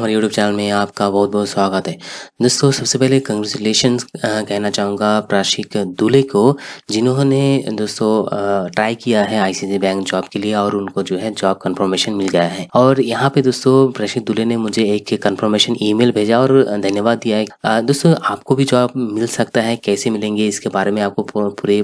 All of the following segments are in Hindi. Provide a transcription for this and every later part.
हमारे यूट्यूब चैनल में आपका बहुत बहुत स्वागत है दोस्तों सबसे पहले कंग्रेचुलेशन कहना चाहूँगा प्राशिक दूल्हे को जिन्होंने दोस्तों ट्राई किया है आईसीसी बैंक जॉब के लिए और उनको जो है जॉब कंफर्मेशन मिल गया है और यहाँ पे दोस्तों प्राशिक दूल्हे ने मुझे एक कंफर्मेशन ईमेल भेजा और धन्यवाद दिया है दोस्तों आपको भी जॉब मिल सकता है कैसे मिलेंगे इसके बारे में आपको पूरे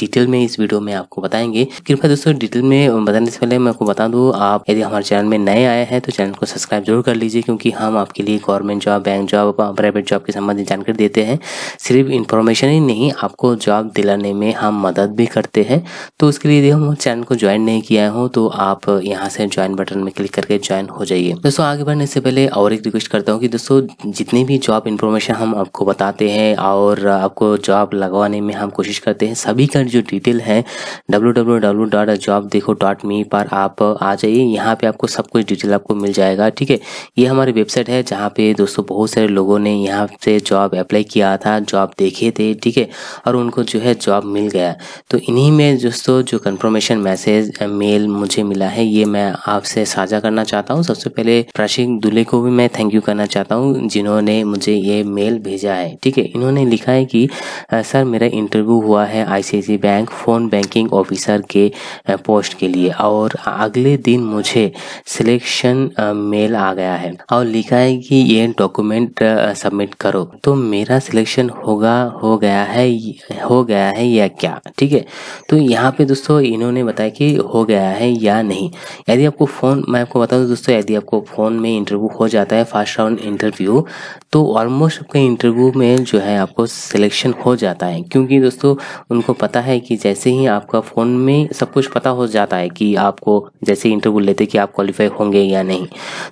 डिटेल में इस वीडियो में आपको बताएंगे कृपया दोस्तों डिटेल में बताने से पहले मैं आपको बता दूँ आप यदि हमारे चैनल में नए आए हैं तो चैनल को सब्सक्राइब जरूर कर लीजिए क्योंकि हम आपके लिए government job bank job private job के संबंधित जानकारी देते हैं सिर्फ इन्फॉर्मेशन ही नहीं आपको जॉब दिलाने में हम मदद भी करते हैं तो उसके लिए यदि हम चैनल को ज्वाइन नहीं किया हो तो आप यहाँ से ज्वाइन बटन में क्लिक करके ज्वाइन हो जाइए दोस्तों आगे बढ़ने से पहले और एक रिक्वेस्ट करता हूँ कि दोस्तों जितनी भी जॉब इन्फॉर्मेशन हम आपको बताते हैं और आपको जॉब लगवाने में हम कोशिश करते हैं सभी का जो डिटेल है डब्ल्यू पर आप आ जाइए यहाँ पे आपको सब कुछ डिटेल आपको मिल जाएगा ठीक है ये हमारे हमारी वेबसाइट है जहाँ पे दोस्तों बहुत सारे लोगों ने यहाँ से जॉब अप्लाई किया था जॉब देखे थे ठीक है और उनको जो है जॉब मिल गया तो इन्हीं में दोस्तों जो कन्फर्मेशन मैसेज मेल मुझे मिला है ये मैं आपसे साझा करना चाहता हूँ सबसे पहले प्राशिक दुले को भी मैं थैंक यू करना चाहता हूँ जिन्होंने मुझे ये मेल भेजा है ठीक है इन्होंने लिखा है कि सर मेरा इंटरव्यू हुआ है ICICI bank phone banking officer के पोस्ट के लिए और अगले दिन मुझे सिलेक्शन मेल आ गया है और लिखा है कि ये डॉक्यूमेंट सबमिट करो तो मेरा सिलेक्शन होगा हो गया है हो गया है या क्या ठीक है तो यहाँ पे दोस्तों इन्होंने बताया कि हो गया है या नहीं यदि आपको फ़ोन मैं आपको बता दूँ तो दोस्तों यदि आपको फ़ोन में इंटरव्यू हो जाता है फर्स्ट राउंड इंटरव्यू तो ऑलमोस्ट आपके इंटरव्यू में जो है आपको सिलेक्शन हो जाता है क्योंकि दोस्तों उनको पता है कि जैसे ही आपका फ़ोन में सब कुछ पता हो जाता है कि आपको जैसे इंटरव्यू लेते कि आप क्वालिफाई होंगे या नहीं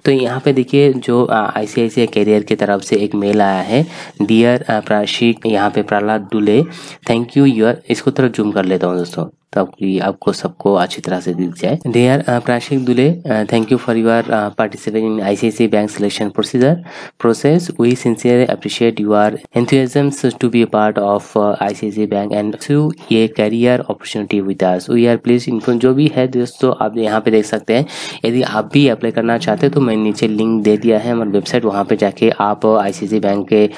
तो यहाँ पे देखिए जो आई कैरियर की तरफ से एक मेल आया है डियर प्राशिक यहाँ पे Prahlad Dule thank you your इसको तरफ जूम कर लेता हूँ दोस्तों ताकि आपको सबको अच्छी तरह से दिख जाए dear Prashik Dule thank you for your participate in ICICI bank selection procedure process we sincere appreciate your anthem to be a part of uh, C Bank and to a career opportunity with us. We are please inform जो भी है दोस्तों आप यहाँ पे देख सकते हैं यदि आप भी अप्लाई करना चाहते हैं तो मैंने नीचे लिंक दे दिया है हमारे वेबसाइट वहाँ पे जाके आप आई uh, बैंक के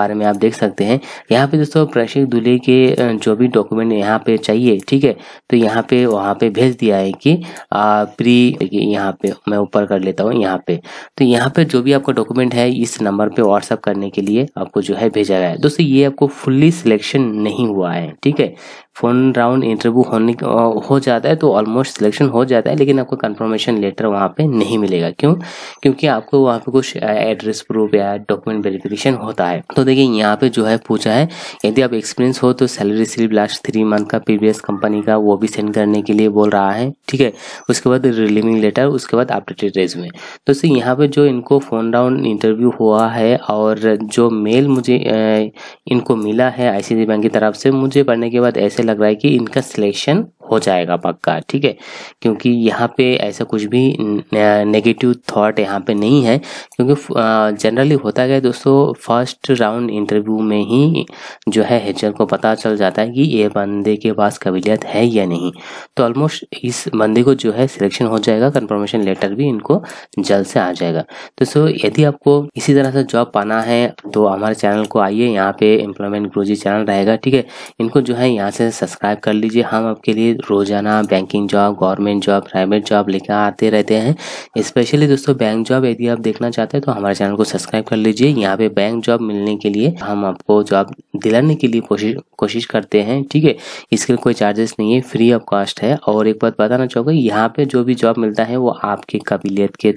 बारे में आप देख सकते हैं यहाँ पे दोस्तों प्राशिक दुले के uh, जो भी डॉक्यूमेंट यहाँ पे चाहिए ठीक है तो यहाँ पे वहाँ पे भेज दिया है कि आ, प्री यहाँ पे मैं ऊपर कर लेता हूँ यहाँ पे तो यहाँ पे जो भी आपका डॉक्यूमेंट है इस नंबर पे व्हाट्सअप करने के लिए आपको जो है भेजा गया है दोस्तों ये आपको फुल्ली सिलेक्शन नहीं हुआ है ठीक है फोन राउंड इंटरव्यू होने हो जाता है तो ऑलमोस्ट सिलेक्शन हो जाता है लेकिन आपको कंफर्मेशन लेटर वहाँ पे नहीं मिलेगा क्यों क्योंकि आपको वहाँ पे कुछ एड्रेस प्रूफ या डॉक्यूमेंट वेरिफिकेशन होता है तो देखिए यहाँ पे जो है पूछा है यदि आप एक्सपीरियंस हो तो salary slip last three month का प्रीवियस कंपनी का वो भी सेंड करने के लिए बोल रहा है ठीक है उसके बाद रिलीविंग लेटर उसके बाद अपडेटेड रेज्यूमे तो सर यहाँ पे जो इनको फ़ोन राउंड इंटरव्यू हुआ है और जो मेल मुझे इनको मिला है आई बैंक की तरफ से मुझे पढ़ने के बाद ऐसे ऐसे लग रहा है कि इनका सिलेक्शन हो जाएगा पक्का ठीक है क्योंकि यहाँ पे ऐसा कुछ भी नेगेटिव थॉट यहाँ पे नहीं है क्योंकि जनरली होता गया दोस्तों फर्स्ट राउंड इंटरव्यू में ही जो है हेचर को पता चल जाता है कि ये बंदे के पास काबिलियत है या नहीं तो ऑलमोस्ट इस बंदे को जो है सिलेक्शन हो जाएगा कन्फर्मेशन लेटर भी इनको जल्द से आ जाएगा तो सो यदि आपको इसी तरह से जॉब पाना है तो हमारे चैनल को आइए यहाँ पे एम्प्लॉयमेंट ग्रोजी चैनल रहेगा ठीक है इनको जो है यहाँ से सब्सक्राइब कर लीजिए हम आपके लिए रोज़ाना banking job government job private job लेकर आते रहते हैं स्पेशली दोस्तों बैंक जॉब यदि आप देखना चाहते हैं तो हमारे चैनल को सब्सक्राइब कर लीजिए यहाँ पे बैंक जॉब मिलने के लिए हम आपको जॉब दिलाने के लिए कोशिश कोशिश करते हैं ठीक है इसके लिए कोई चार्जेस नहीं है फ्री ऑफ कॉस्ट है और एक बात बताना चाहूँगा यहाँ पे जो भी जॉब मिलता है वो आपके काबिलियत के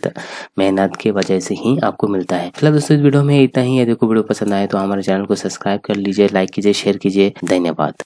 मेहनत के वजह से ही आपको मिलता है फिलहाल दोस्तों इस वीडियो में इतना ही यदि कोई वीडियो पसंद आए तो हमारे चैनल को सब्सक्राइब कर लीजिए लाइक कीजिए शेयर कीजिए धन्यवाद